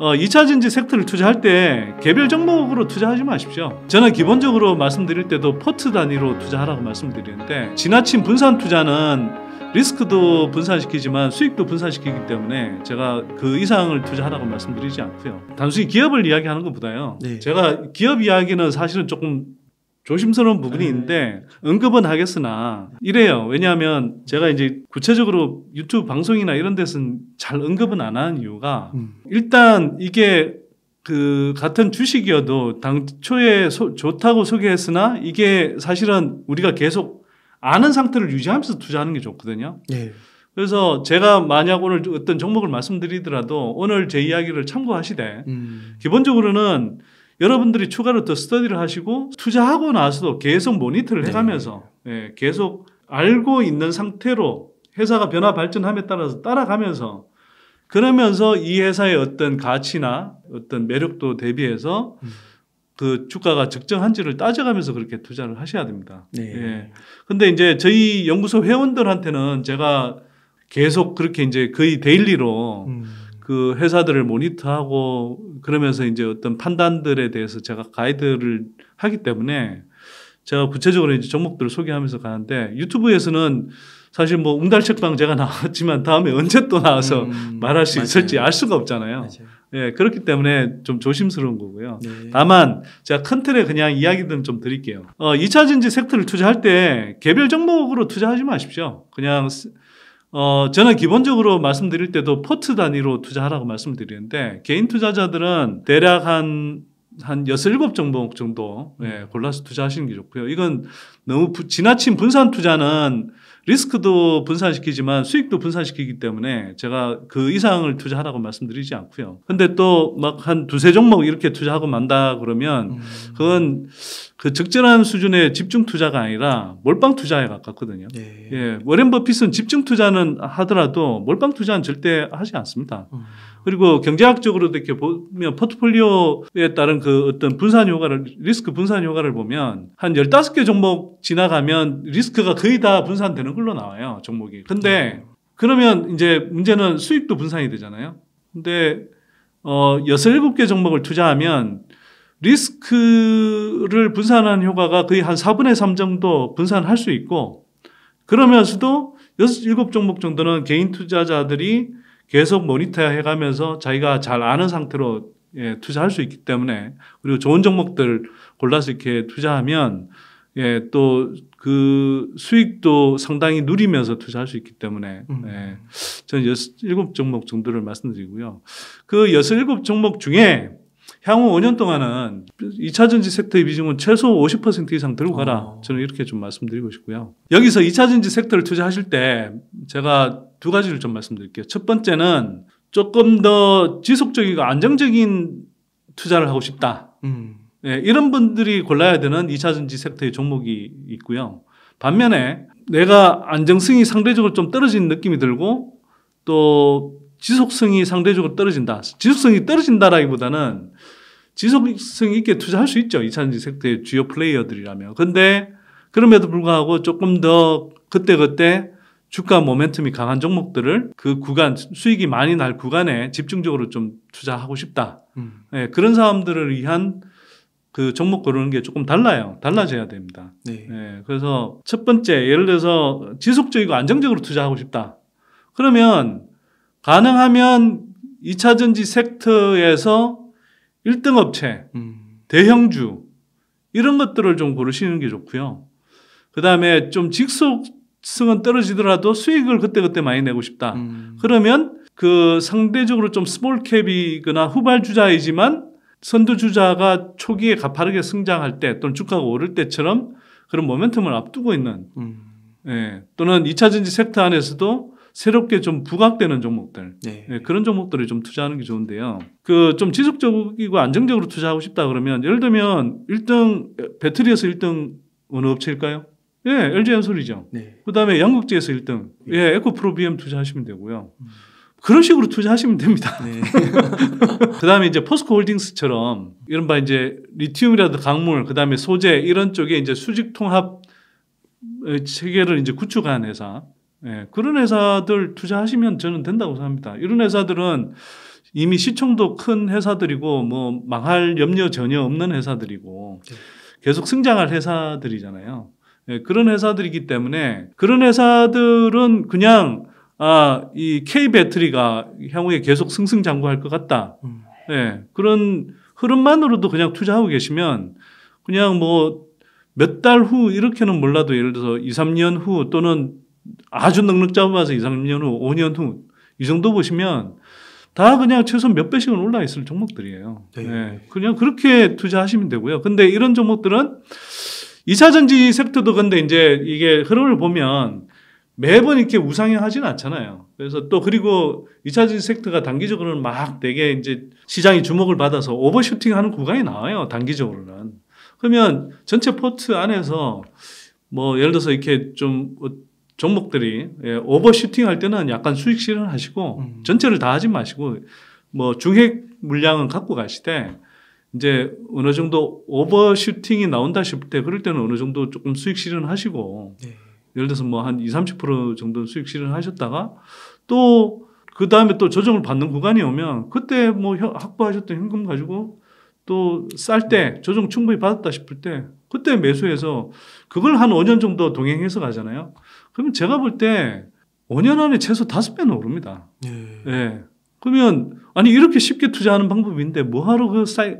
어, 2차 전지 섹터를 투자할 때 개별 종목으로 투자하지 마십시오. 저는 기본적으로 말씀드릴 때도 포트 단위로 투자하라고 말씀드리는데 지나친 분산 투자는 리스크도 분산시키지만 수익도 분산시키기 때문에 제가 그 이상을 투자하라고 말씀드리지 않고요. 단순히 기업을 이야기하는 것보다요. 네. 제가 기업 이야기는 사실은 조금 조심스러운 네. 부분이 네. 있는데 언급은 하겠으나 이래요. 왜냐하면 제가 이제 구체적으로 유튜브 방송이나 이런 데서는 잘 언급은 안 하는 이유가 음. 일단 이게 그 같은 주식이어도 당초에 소, 좋다고 소개했으나 이게 사실은 우리가 계속 아는 상태를 유지하면서 투자하는 게 좋거든요. 네. 그래서 제가 만약 오늘 어떤 종목을 말씀드리더라도 오늘 제 이야기를 참고하시되 음. 기본적으로는 여러분들이 추가로 더 스터디를 하시고 투자하고 나서도 계속 모니터를 네. 해가면서 네. 예, 계속 알고 있는 상태로 회사가 변화 발전함에 따라서 따라가면서 그러면서 이 회사의 어떤 가치나 어떤 매력도 대비해서 음. 그 주가가 적정한지를 따져가면서 그렇게 투자를 하셔야 됩니다. 네. 예. 근데 이제 저희 연구소 회원들한테는 제가 계속 그렇게 이제 거의 데일리로 음. 그 회사들을 모니터하고 그러면서 이제 어떤 판단들에 대해서 제가 가이드를 하기 때문에 제가 구체적으로 이제 종목들을 소개하면서 가는데 유튜브에서는 사실 뭐 웅달책방 제가 나왔지만 다음에 언제 또 나와서 음, 음. 말할 수 맞아요. 있을지 알 수가 없잖아요. 맞아요. 예, 그렇기 때문에 좀 조심스러운 거고요. 네. 다만 제가 큰 틀에 그냥 이야기들은 좀 드릴게요. 어, 2차 전지 섹터를 투자할 때 개별 종목으로 투자하지 마십시오. 그냥 어, 저는 기본적으로 말씀드릴 때도 포트 단위로 투자하라고 말씀드리는데 개인 투자자들은 대략 한 한 여섯 일곱 종목 정도 예, 골라서 투자하시는 게 좋고요. 이건 너무 부, 지나친 분산 투자는 리스크도 분산시키지만 수익도 분산시키기 때문에 제가 그 이상을 투자하라고 말씀드리지 않고요. 근데 또 막 한 두세 종목 이렇게 투자하고 만다 그러면 음. 그건 그 적절한 수준의 집중 투자가 아니라 몰빵 투자에 가깝거든요. 네. 예. 워렌 버핏은 집중 투자는 하더라도 몰빵 투자는 절대 하지 않습니다. 음. 그리고 경제학적으로도 이렇게 보면 포트폴리오에 따른 그 어떤 분산 효과를 리스크 분산 효과를 보면 한 15개 종목 지나가면 리스크가 거의 다 분산되는 걸로 나와요. 종목이. 근데 음. 그러면 이제 문제는 수익도 분산이 되잖아요. 근데 어 6, 7개 종목을 투자하면 리스크를 분산한 효과가 거의 한 4분의 3 정도 분산할 수 있고 그러면서도 6, 7종목 정도는 개인 투자자들이 계속 모니터 해가면서 자기가 잘 아는 상태로 예, 투자할 수 있기 때문에 그리고 좋은 종목들 골라서 이렇게 투자하면 예, 또 그 수익도 상당히 누리면서 투자할 수 있기 때문에 음. 예, 저는 여섯 일곱 종목 정도를 말씀드리고요. 그 여섯 일곱 종목 중에 향후 5년 동안은 2차전지 섹터의 비중은 최소 50% 이상 들고 가라. 아. 저는 이렇게 좀 말씀드리고 싶고요. 여기서 2차전지 섹터를 투자하실 때 제가 두 가지를 좀 말씀드릴게요. 첫 번째는 조금 더 지속적이고 안정적인 투자를 하고 싶다. 음. 네, 이런 분들이 골라야 되는 2차 전지 섹터의 종목이 있고요. 반면에 내가 안정성이 상대적으로 좀 떨어진 느낌이 들고 또 지속성이 상대적으로 떨어진다. 지속성이 떨어진다라기보다는 지속성 있게 투자할 수 있죠. 2차 전지 섹터의 주요 플레이어들이라면. 근데 그럼에도 불구하고 조금 더 그때그때 주가 모멘텀이 강한 종목들을 그 구간 수익이 많이 날 구간에 집중적으로 좀 투자하고 싶다. 음. 네, 그런 사람들을 위한 그 종목 고르는 게 조금 달라요. 달라져야 됩니다. 네. 네. 그래서 첫 번째 예를 들어서 지속적이고 안정적으로 투자하고 싶다. 그러면 가능하면 2차전지 섹터에서 1등 업체, 음. 대형주 이런 것들을 좀 고르시는 게 좋고요. 그다음에 좀 직속 승은 떨어지더라도 수익을 그때그때 많이 내고 싶다. 음. 그러면 그 상대적으로 좀 스몰캡이거나 후발주자이지만 선두주자가 초기에 가파르게 성장할때 또는 주가가 오를 때처럼 그런 모멘텀을 앞두고 있는 음. 예, 또는 2차 전지 섹터 안에서도 새롭게 좀 부각되는 종목들 네. 예, 그런 종목들을 좀 투자하는 게 좋은데요. 그 좀 지속적이고 안정적으로 투자하고 싶다 그러면 예를 들면 1등 배터리에서 1등 어느 업체일까요? 예, LG 연솔이죠. 네. 그 다음에 양국재에서 1등. 예, 예 에코프로비엠 투자하시면 되고요. 음. 그런 식으로 투자하시면 됩니다. 네. 그 다음에 이제 포스코 홀딩스처럼 이른바 이제 리튬이라든가 강물, 그 다음에 소재 이런 쪽에 이제 수직 통합 체계를 이제 구축한 회사. 예, 그런 회사들 투자하시면 저는 된다고 생각합니다. 이런 회사들은 이미 시청도큰 회사들이고 뭐 망할 염려 전혀 없는 회사들이고 네. 계속 성장할 회사들이잖아요. 예, 그런 회사들이기 때문에 그런 회사들은 그냥 아, 이 K 배터리가 향후에 계속 승승장구할 것 같다. 음. 네, 그런 흐름만으로도 그냥 투자하고 계시면 그냥 뭐 몇 달 후 이렇게는 몰라도 예를 들어서 2, 3년 후 또는 아주 능력 잡아서 2, 3년 후, 5년 후 이 정도 보시면 다 그냥 최소 몇 배씩은 올라 있을 종목들이에요. 네. 네. 그냥 그렇게 투자하시면 되고요. 근데 이런 종목들은 2차 전지 섹터도 근데 이제 이게 흐름을 보면 매번 이렇게 우상향 하진 않잖아요. 그래서 또 그리고 2차 전지 섹터가 단기적으로는 막 되게 이제 시장이 주목을 받아서 오버슈팅 하는 구간이 나와요. 단기적으로는. 그러면 전체 포트 안에서 뭐 예를 들어서 이렇게 좀 종목들이 예, 오버슈팅 할 때는 약간 수익 실현하시고 음. 전체를 다 하지 마시고 뭐 중핵 물량은 갖고 가실 때 이제 어느 정도 오버슈팅이 나온다 싶을 때 그럴 때는 어느 정도 조금 수익 실현하시고 네. 예를 들어서 뭐 한 2, 30% 정도 수익 실현하셨다가 또그 다음에 또 조정을 받는 구간이 오면 그때 뭐 확보하셨던 현금 가지고 또 쌀때 네. 조정 충분히 받았다 싶을 때 그때 매수해서 그걸 한 5년 정도 동행해서 가잖아요. 그러면 제가 볼 때 5년 안에 최소 5배는 오릅니다. 네. 예. 네. 그러면 아니 이렇게 쉽게 투자하는 방법인데 뭐하러 그 사이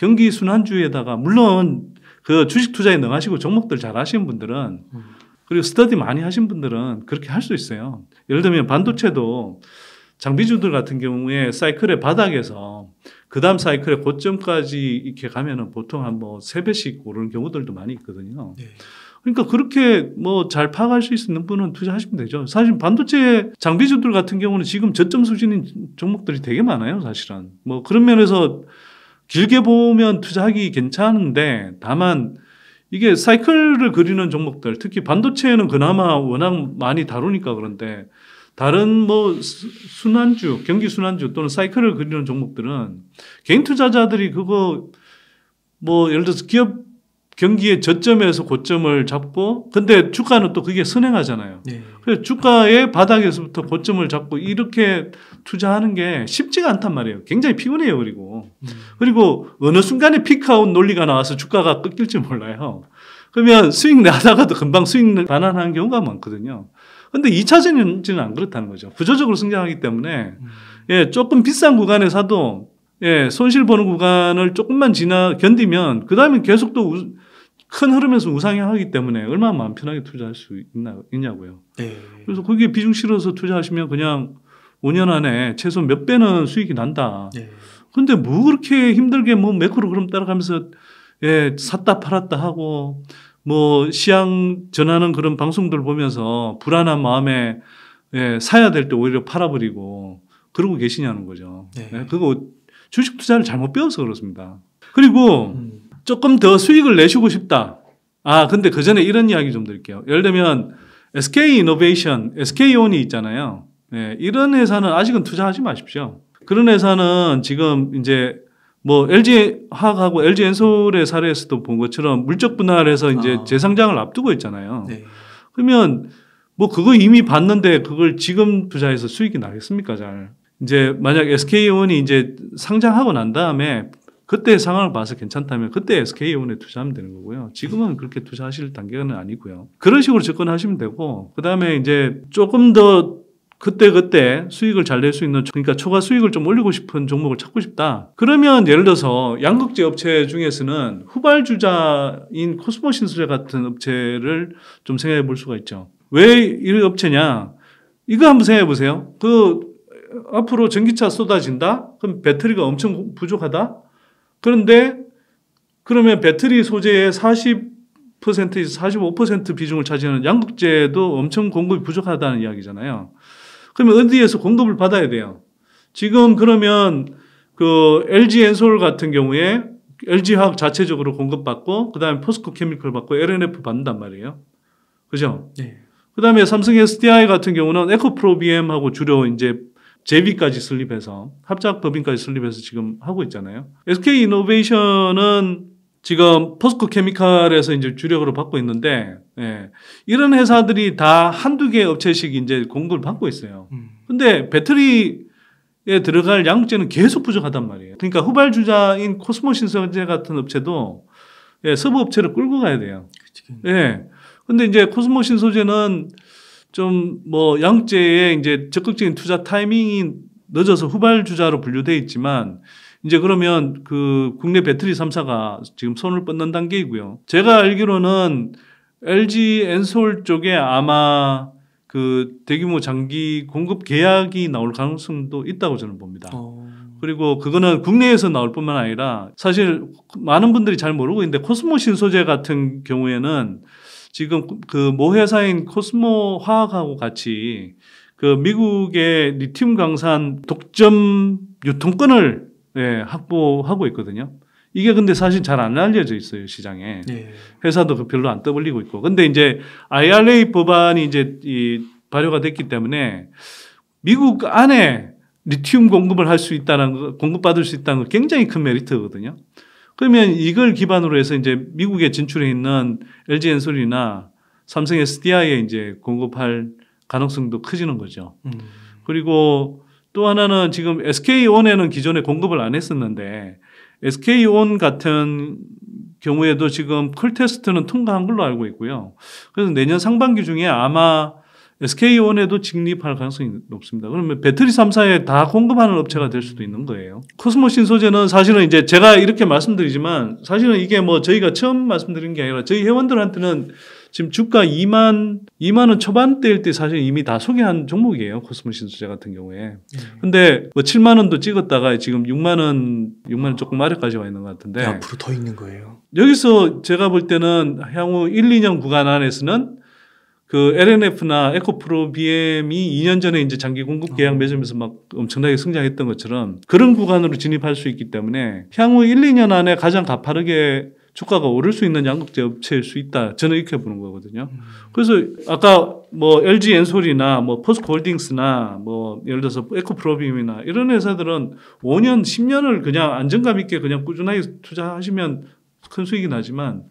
경기 순환주에다가 물론 그 주식 투자에 능하시고 종목들 잘 하시는 분들은 음. 그리고 스터디 많이 하신 분들은 그렇게 할 수 있어요. 예를 들면 반도체도 장비주들 같은 경우에 사이클의 바닥에서 그 다음 사이클의 고점까지 이렇게 가면은 보통 한 뭐 세배씩 오르는 경우들도 많이 있거든요. 네. 그러니까 그렇게 뭐 잘 파악할 수 있는 분은 투자하시면 되죠. 사실 반도체 장비주들 같은 경우는 지금 저점 수준인 종목들이 되게 많아요, 사실은. 뭐 그런 면에서 길게 보면 투자하기 괜찮은데 다만 이게 사이클을 그리는 종목들 특히 반도체는 에 그나마 워낙 많이 다루니까 그런데 다른 뭐 순환주, 경기 순환주 또는 사이클을 그리는 종목들은 개인 투자자들이 그거 뭐 예를 들어서 기업 경기의 저점에서 고점을 잡고 근데 주가는 또 그게 선행하잖아요. 네. 그래서 주가의 바닥에서부터 고점을 잡고 이렇게 투자하는 게 쉽지가 않단 말이에요. 굉장히 피곤해요. 그리고 음. 그리고 어느 순간에 피크아웃 논리가 나와서 주가가 꺾일지 몰라요. 그러면 수익 나다가도 금방 수익 반환하는 경우가 많거든요. 근데 2차전지는 안 그렇다는 거죠. 구조적으로 성장하기 때문에 음. 예, 조금 비싼 구간에 사도 예, 손실 보는 구간을 조금만 지나 견디면 그다음에 계속 또 우, 큰 흐름에서 우상향하기 때문에 얼마나 마음 편하게 투자할 수 있나, 있냐고요. 네. 그래서 거기에 비중 실어서 투자하시면 그냥 5년 안에 최소 몇 배는 수익이 난다. 네. 근데 뭐 그렇게 힘들게 뭐 매크로 그럼 따라가면서 예, 샀다 팔았다 하고 뭐 시향 전하는 그런 방송들 보면서 불안한 마음에 예, 사야 될 때 오히려 팔아버리고 그러고 계시냐는 거죠. 네. 예, 그거 주식 투자를 잘못 배워서 그렇습니다. 그리고 음. 조금 더 수익을 내시고 싶다. 아, 근데 그 전에 이런 이야기 좀 드릴게요. 예를 들면 SK 이노베이션, SK 온이 있잖아요. 네, 이런 회사는 아직은 투자하지 마십시오. 그런 회사는 지금 이제 뭐 LG 화학하고 LG 엔솔의 사례에서도 본 것처럼 물적 분할해서 이제 아. 재상장을 앞두고 있잖아요. 네. 그러면 뭐 그거 이미 봤는데 그걸 지금 투자해서 수익이 나겠습니까? 잘. 이제 만약 SK온이 이제 상장하고 난 다음에 그때 상황을 봐서 괜찮다면 그때 SK온에 투자하면 되는 거고요. 지금은 그렇게 투자하실 단계는 아니고요. 그런 식으로 접근하시면 되고 그다음에 이제 조금 더 그때 그때 수익을 잘 낼 수 있는 그러니까 초과 수익을 좀 올리고 싶은 종목을 찾고 싶다. 그러면 예를 들어서 양극재 업체 중에서는 후발주자인 코스모신수제 같은 업체를 좀 생각해 볼 수가 있죠. 왜 이 업체냐? 이거 한번 생각해 보세요. 그 앞으로 전기차 쏟아진다? 그럼 배터리가 엄청 부족하다? 그런데 그러면 배터리 소재의 40%에서 45% 비중을 차지하는 양극재도 엄청 공급이 부족하다는 이야기잖아요. 그러면 어디에서 공급을 받아야 돼요? 지금 그러면 그 LG 엔솔 같은 경우에 LG 화학 자체적으로 공급받고 그다음에 포스코 케미컬 받고 LNF 받는단 말이에요. 그죠? 네. 그다음에 삼성 SDI 같은 경우는 에코프로비엠하고 주로 이제 제비까지 설립해서 합작법인까지 설립해서 지금 하고 있잖아요. SK 이노베이션은 지금 포스코 케미칼에서 이제 주력으로 받고 있는데 예. 이런 회사들이 다 한두 개 업체씩 이제 공급을 받고 있어요. 음. 근데 배터리에 들어갈 양극재는 계속 부족하단 말이에요. 그러니까 후발주자인 코스모 신성제 같은 업체도 예, 서브 업체를 끌고 가야 돼요. 그치. 예. 근데 이제 코스모 신소재는 좀뭐양재에 이제 적극적인 투자 타이밍이 늦어서 후발 주자로 분류돼 있지만 이제 그러면 그 국내 배터리 3사가 지금 손을 뻗는 단계이고요. 제가 알기로는 LG 엔솔 쪽에 아마 그 대규모 장기 공급 계약이 나올 가능성도 있다고 저는 봅니다. 어. 그리고 그거는 국내에서 나올 뿐만 아니라 사실 많은 분들이 잘 모르고 있는데 코스모신 소재 같은 경우에는 지금 그모 회사인 코스모 화학하고 같이 그 미국의 리튬 강산 독점 유통권을 예, 확보하고 있거든요. 이게 근데 사실 잘 안 알려져 있어요 시장에 네. 회사도 그 별로 안 떠벌리고 있고 근데 이제 IRA 법안이 이제 이 발효가 됐기 때문에 미국 안에 리튬 공급을 할 수 있다는 거, 공급받을 수 있다는 거 굉장히 큰 메리트거든요. 그러면 이걸 기반으로 해서 이제 미국에 진출해 있는 LG 엔솔이나 삼성 SDI에 이제 공급할 가능성도 커지는 거죠. 음. 그리고 또 하나는 지금 SK온에는 기존에 공급을 안 했었는데 SK온 같은 경우에도 지금 콜 테스트는 통과한 걸로 알고 있고요. 그래서 내년 상반기 중에 아마 SK온에도 직립할 가능성이 높습니다. 그러면 배터리 3사에 다 공급하는 업체가 될 수도 있는 거예요. 코스모신 소재는 사실은 이제 제가 이렇게 말씀드리지만 사실은 이게 뭐 저희가 처음 말씀드린 게 아니라 저희 회원들한테는 지금 주가 2만 2만 원 초반대일 때 사실 이미 다 소개한 종목이에요. 코스모신 소재 같은 경우에. 네. 근데 뭐 7만 원도 찍었다가 지금 6만 원 6만 원 조금 아래까지 와 있는 것 같은데. 네, 앞으로 더 있는 거예요. 여기서 제가 볼 때는 향후 1, 2년 구간 안에서는 그 LNF나 에코프로비엠이 2년 전에 이제 장기 공급 계약 맺으면서 어. 막 엄청나게 성장했던 것처럼 그런 구간으로 진입할 수 있기 때문에 향후 1, 2년 안에 가장 가파르게 주가가 오를 수 있는 양극재 업체일 수 있다. 저는 이렇게 보는 거거든요. 음. 그래서 아까 뭐 LG 엔솔이나 뭐 포스코 홀딩스나 뭐 예를 들어서 에코프로빔이나 이런 회사들은 5년, 10년을 그냥 안정감 있게 그냥 꾸준하게 투자하시면 큰 수익이 나지만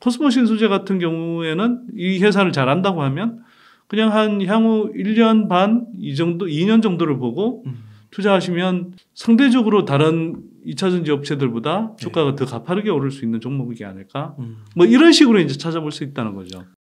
코스모신 소재 같은 경우에는 이 회사를 잘한다고 하면 그냥 한 향후 1년 반 이 정도 2년 정도를 보고 음. 투자하시면 상대적으로 다른 2차전지 업체들보다 네. 주가가 네. 더 가파르게 오를 수 있는 종목이 아닐까? 음. 뭐 이런 식으로 이제 찾아볼 수 있다는 거죠.